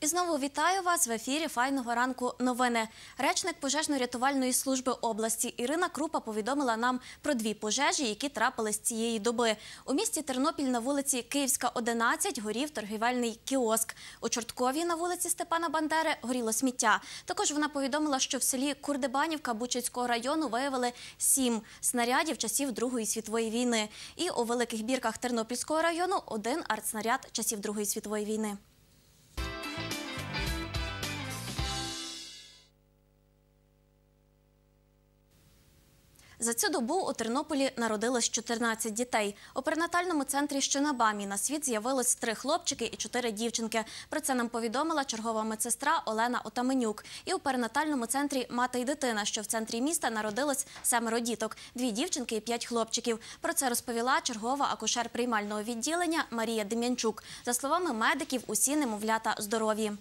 І знову вітаю вас в ефірі Файного ранку. Новини. Речник пожежно-рятувальної служби області Ірина Крупа повідомила нам про дві пожежі, які трапились цієї доби. У місті Тернопіль на вулиці Київська, 11 горів торгівельний кіоск. У Чортковій на вулиці Степана Бандери горіло сміття. Також вона повідомила, що в селі Курдебанівка Бучицького району виявили сім снарядів часів Другої світової війни. І у великих бірках Тернопільського району один артснаряд часів Другої світової війни. За цю добу у Тернополі народилось 14 дітей. У перинатальному центрі Щонабамі на світ з'явилось три хлопчики і чотири дівчинки. Про це нам повідомила чергова медсестра Олена Отаменюк. І у перинатальному центрі Мати й дитина, що в центрі міста народилось семеро діток, дві дівчинки і п'ять хлопчиків. Про це розповіла чергова акушер приймального відділення Марія Дем'янчук. За словами медиків, усі немовлята здорові.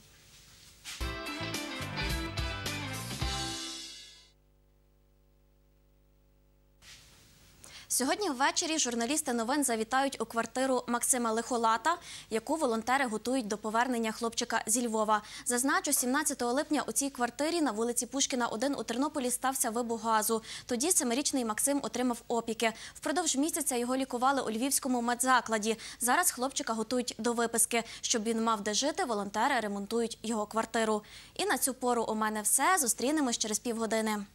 Сьогодні ввечері журналісти новин завітають у квартиру Максима Лихолата, яку волонтери готують до повернення хлопчика зі Львова. Зазначу, 17 липня у цій квартирі на вулиці Пушкіна, 1 у Тернополі стався вибух газу. Тоді семирічний Максим отримав опіки. Впродовж місяця його лікували у львівському медзакладі. Зараз хлопчика готують до виписки. Щоб він мав де жити, волонтери ремонтують його квартиру. І на цю пору у мене все. Зустрінемось через півгодини.